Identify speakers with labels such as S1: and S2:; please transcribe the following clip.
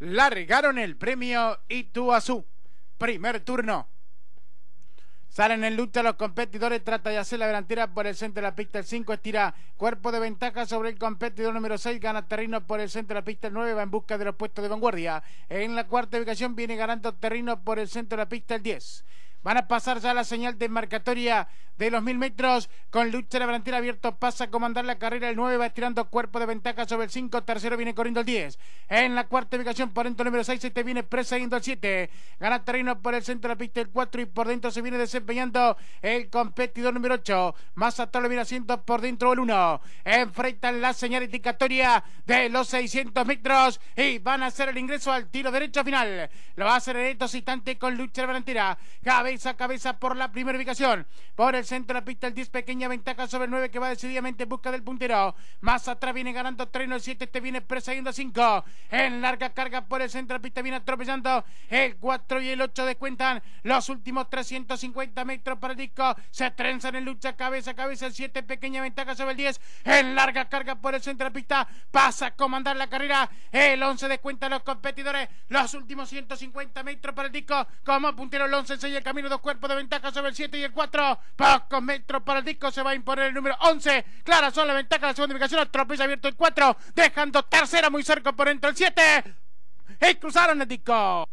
S1: largaron el premio Ituazú. Primer turno. Salen en lucha los competidores, trata de hacer la delantera por el centro de la pista el 5, estira cuerpo de ventaja sobre el competidor número 6, gana terreno por el centro de la pista el 9, va en busca de los puestos de vanguardia. En la cuarta ubicación viene ganando terreno por el centro de la pista el 10. Van a pasar ya la señal de marcatoria de los mil metros con lucha la delantera abierto. Pasa a comandar la carrera el 9. Va estirando cuerpo de ventaja sobre el 5. Tercero viene corriendo el 10. En la cuarta ubicación por dentro el número 6. Este viene persiguiendo el 7. Gana terreno por el centro de la pista el 4. Y por dentro se viene desempeñando el competidor número 8. Más atrás lo viene haciendo por dentro el 1. Enfrentan la señal indicatoria de los 600 metros. Y van a hacer el ingreso al tiro derecho final. Lo va a hacer en estos instantes con lucha la delantera cabeza a cabeza por la primera ubicación. Por el centro de la pista, el 10, pequeña ventaja sobre el 9 que va decididamente en busca del puntero. Más atrás viene ganando 3, no el 7, este viene persiguiendo a 5. En larga carga por el centro de la pista viene atropellando el 4 y el 8 descuentan los últimos 350 metros para el disco. Se trenzan en lucha cabeza a cabeza el 7, pequeña ventaja sobre el 10. En larga carga por el centro de la pista pasa a comandar la carrera. El 11 descuenta a los competidores los últimos 150 metros para el disco. Como puntero el 11 enseña el camino dos cuerpos de ventaja sobre el 7 y el 4. Pocos metros para el disco, se va a imponer el número 11. Clara son la ventaja, la segunda ubicación, atropella abierto el 4, dejando tercera muy cerca por dentro el 7. Y cruzaron el disco.